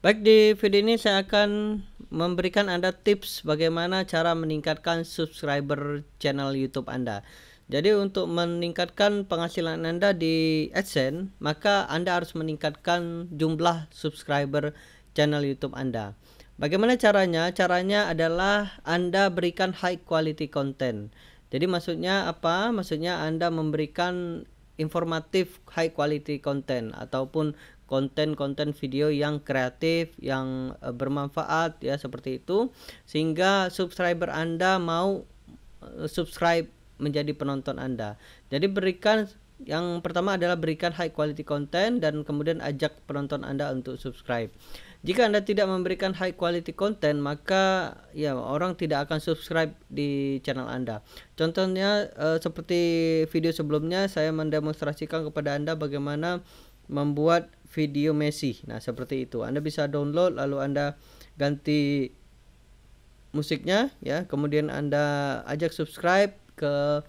Baik di video ini saya akan memberikan Anda tips bagaimana cara meningkatkan subscriber channel YouTube Anda. Jadi untuk meningkatkan penghasilan Anda di AdSense, maka Anda harus meningkatkan jumlah subscriber channel YouTube Anda. Bagaimana caranya? Caranya adalah Anda berikan high quality content. Jadi maksudnya apa? Maksudnya Anda memberikan informatif high quality content ataupun konten-konten video yang kreatif, yang uh, bermanfaat ya seperti itu sehingga subscriber Anda mau eh, subscribe menjadi penonton Anda. Jadi berikan yang pertama adalah berikan high quality content dan kemudian ajak penonton Anda untuk subscribe. Jika Anda tidak memberikan high quality content, maka ya orang tidak akan subscribe di channel Anda. Contohnya eh, seperti video sebelumnya saya mendemonstrasikan kepada Anda bagaimana membuat video Messi. Nah, seperti itu. Anda bisa download lalu Anda ganti musiknya ya, kemudian Anda ajak subscribe ke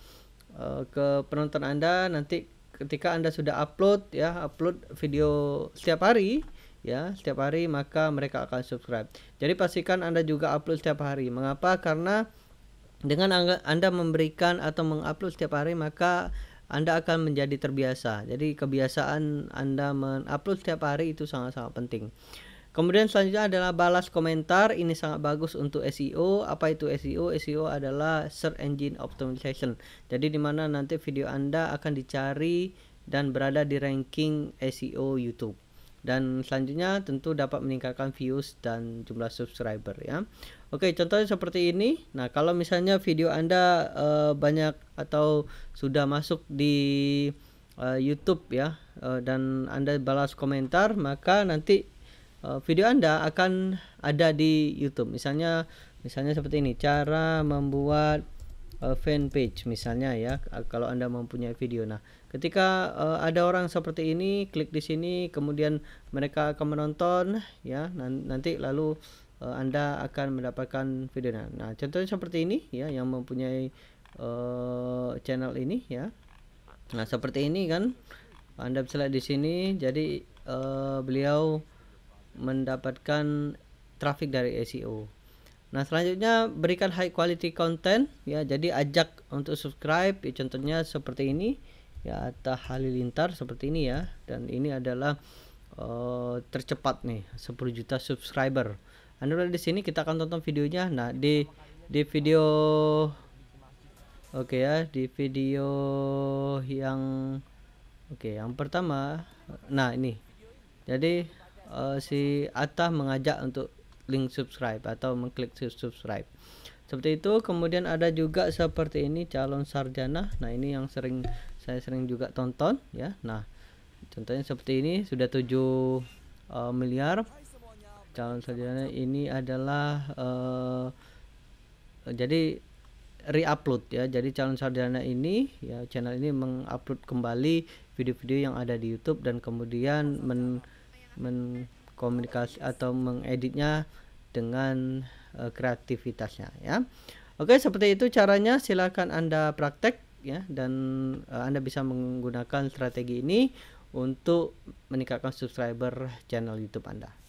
uh, ke penonton Anda nanti ketika Anda sudah upload ya, upload video setiap hari ya, setiap hari maka mereka akan subscribe. Jadi pastikan Anda juga upload setiap hari. Mengapa? Karena dengan Anda memberikan atau mengupload setiap hari maka anda akan menjadi terbiasa. Jadi kebiasaan Anda mengupload setiap hari itu sangat-sangat penting. Kemudian selanjutnya adalah balas komentar. Ini sangat bagus untuk SEO. Apa itu SEO? SEO adalah search engine optimization. Jadi di mana nanti video Anda akan dicari dan berada di ranking SEO YouTube dan selanjutnya tentu dapat meningkatkan views dan jumlah subscriber ya. Oke, contohnya seperti ini. Nah, kalau misalnya video Anda uh, banyak atau sudah masuk di uh, YouTube ya uh, dan Anda balas komentar, maka nanti uh, video Anda akan ada di YouTube. Misalnya misalnya seperti ini, cara membuat uh, fanpage misalnya ya eh, kalau Anda mempunyai video. Nah, ketika uh, ada orang seperti ini klik di sini kemudian mereka akan menonton ya nanti lalu uh, Anda akan mendapatkan video. Nah, nah contohnya seperti ini ya yang mempunyai uh, channel ini ya. Nah, seperti ini kan Anda bisa lihat di sini jadi uh, beliau mendapatkan traffic dari SEO Nah, selanjutnya berikan high quality content ya. Jadi ajak untuk subscribe ya, contohnya seperti ini ya Atta Halilintar seperti ini ya. Dan ini adalah uh, tercepat nih 10 juta subscriber. Anda di sini kita akan tonton videonya. Nah, di di video Oke okay ya, di video yang oke, okay, yang pertama nah ini. Jadi uh, si Atta mengajak untuk link subscribe atau mengklik subscribe seperti itu kemudian ada juga seperti ini calon sarjana nah ini yang sering saya sering juga tonton ya nah contohnya seperti ini sudah 7 uh, eh, miliar calon sarjana ini adalah uh, jadi re-upload ya jadi calon sarjana ini ya channel ini mengupload kembali video-video yang ada di YouTube dan kemudian men, men komunikasi atau mengeditnya dengan uh, kreativitasnya ya. Oke, seperti itu caranya silakan Anda praktek ya dan uh, Anda bisa menggunakan strategi ini untuk meningkatkan subscriber channel YouTube Anda.